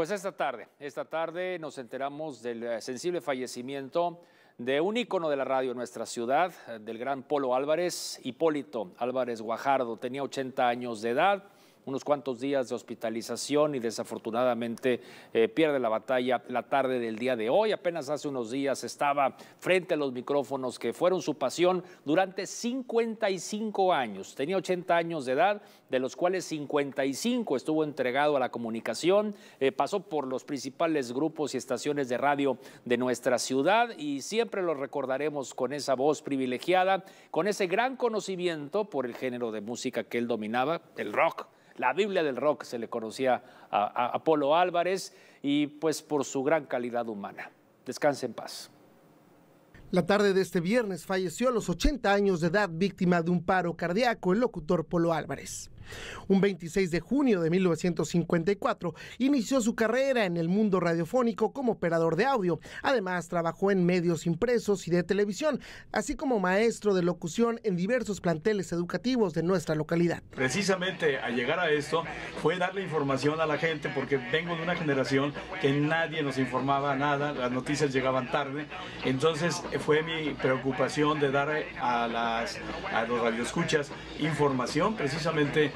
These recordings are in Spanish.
Pues esta tarde, esta tarde nos enteramos del eh, sensible fallecimiento de un ícono de la radio en nuestra ciudad, eh, del gran Polo Álvarez, Hipólito Álvarez Guajardo. Tenía 80 años de edad unos cuantos días de hospitalización y desafortunadamente eh, pierde la batalla la tarde del día de hoy. Apenas hace unos días estaba frente a los micrófonos que fueron su pasión durante 55 años. Tenía 80 años de edad, de los cuales 55 estuvo entregado a la comunicación, eh, pasó por los principales grupos y estaciones de radio de nuestra ciudad y siempre lo recordaremos con esa voz privilegiada, con ese gran conocimiento por el género de música que él dominaba, el rock la Biblia del rock se le conocía a, Polo Apolo Álvarez y pues por su gran calidad humana. Descanse en paz. La tarde de este viernes falleció a los 80 años de edad víctima de un paro cardíaco el locutor Polo Álvarez. Un 26 de junio de 1954 inició su carrera en el mundo radiofónico como operador de audio. Además, trabajó en medios impresos y de televisión, así como maestro de locución en diversos planteles educativos de nuestra localidad. Precisamente al llegar a esto fue darle información a la gente porque vengo de una generación que nadie nos informaba nada, las noticias llegaban tarde, entonces fue mi preocupación de dar a, las, a los radioescuchas información precisamente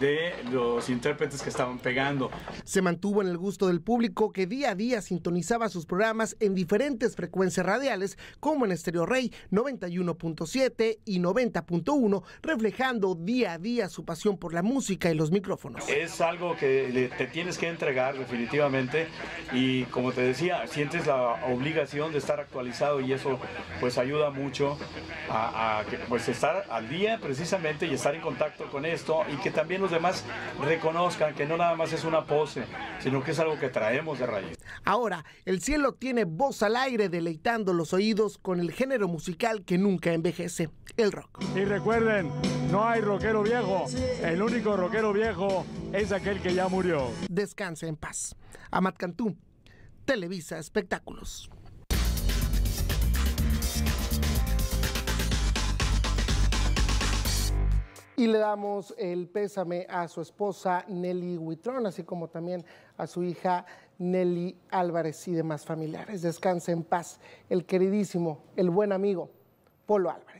de los intérpretes que estaban pegando. Se mantuvo en el gusto del público que día a día sintonizaba sus programas en diferentes frecuencias radiales, como en Estéreo Rey 91.7 y 90.1, reflejando día a día su pasión por la música y los micrófonos. Es algo que te tienes que entregar definitivamente y como te decía, sientes la obligación de estar actualizado y eso pues ayuda mucho a, pues estar al día precisamente y estar en contacto con esto que también los demás reconozcan que no nada más es una pose, sino que es algo que traemos de raíz. Ahora, el cielo tiene voz al aire deleitando los oídos con el género musical que nunca envejece, el rock. Y recuerden, no hay rockero viejo, el único rockero viejo es aquel que ya murió. Descanse en paz. Amat Cantú, Televisa Espectáculos. Y le damos el pésame a su esposa Nelly Huitrón, así como también a su hija Nelly Álvarez y demás familiares. Descanse en paz el queridísimo, el buen amigo Polo Álvarez.